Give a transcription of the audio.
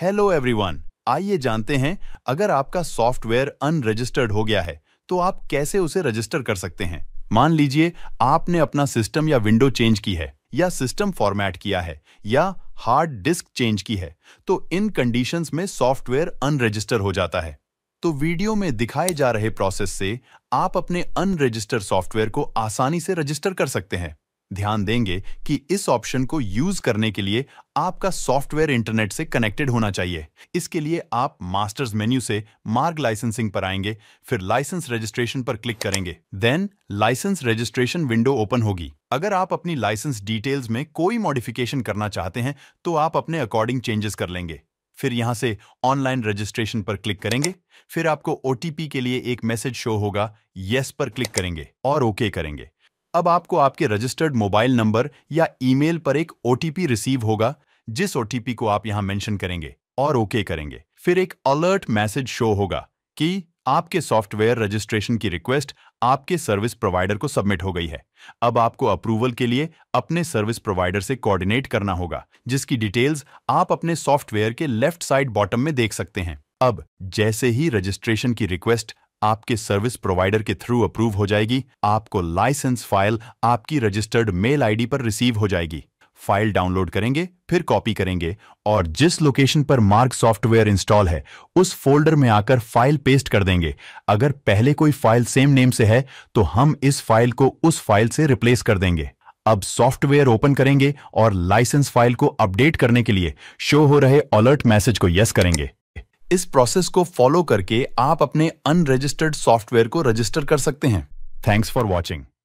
hello everyone आइए जानते हैं अगर आपका सॉफ्टवेयर अनरजिस्टर्ड हो गया है तो आप कैसे उसे रजिस्टर कर सकते हैं मान लीजिए आपने अपना सिस्टम या विंडो चेंज की है या सिस्टम फॉर्मेट किया है या हार्ड डिस्क चेंज की है तो इन कंडीशंस में सॉफ्टवेयर अनरजिस्टर हो जाता है तो वीडियो में दिखाए जा रहे प्रोसेस से आप अपने अनरजिस्टर सॉफ्टवेयर को आसानी से रजिस्टर कर सकते हैं ध्यान देंगे कि इस ऑप्शन को यूज करने के लिए आपका सॉफ्टवेयर इंटरनेट से कनेक्टेड होना चाहिए इसके लिए आप मास्टर्स मेन्यू से मार्ग लाइसेंसिंग पर आएंगे फिर लाइसेंस रजिस्ट्रेशन पर क्लिक करेंगे then license registration window open होगी अगर आप अपनी लाइसेंस डिटेल्स में कोई मॉडिफिकेशन करना चाहते हैं तो आप अपने अकॉर्डिंग चेंजेस कर लेंगे फिर यहां से ऑनलाइन रजिस्ट्रेशन पर क्लिक करेंगे फिर आपको ओटीपी के लिए एक मैसेज शो होगा यस पर क्लिक करेंगे और ओके okay करेंगे अब आपको आपके रजिस्टर्ड मोबाइल नंबर या ईमेल पर एक ओटीपी रिसीव होगा जिस ओटीपी को आप यहां मेंशन करेंगे और ओके okay करेंगे फिर एक अलर्ट मैसेज शो होगा कि आपके सॉफ्टवेयर रजिस्ट्रेशन की रिक्वेस्ट आपके सर्विस प्रोवाइडर को सबमिट हो गई है अब आपको अप्रूवल के लिए अपने सर्विस प्रोवाइडर से कोऑर्डिनेट करना होगा जिसकी डिटेल्स आप अपने सॉफ्टवेयर के लेफ्ट साइड बॉटम में देख सकते हैं अब जैसे ही रजिस्ट्रेशन की रिक्वेस्ट आपके सर्विस प्रोवाइडर के थ्रू अप्रूव हो जाएगी आपको लाइसेंस फाइल आपकी रजिस्टर्ड मेल आईडी पर रिसीव हो जाएगी फाइल डाउनलोड करेंगे फिर कॉपी करेंगे और जिस लोकेशन पर मार्क सॉफ्टवेयर इंस्टॉल है उस फोल्डर में आकर फाइल पेस्ट कर देंगे अगर पहले कोई फाइल सेम नेम से है तो हम इस फाइल को उस फाइल से रिप्लेस कर देंगे अब सॉफ्टवेयर ओपन करेंगे और लाइसेंस फाइल को अपडेट करने के लिए शो हो रहे अलर्ट मैसेज को यस करेंगे इस प्रोसेस को फॉलो करके आप अपने अनरजिस्टर्ड सॉफ्टवेयर को रजिस्टर कर सकते हैं थैंक्स फॉर वॉचिंग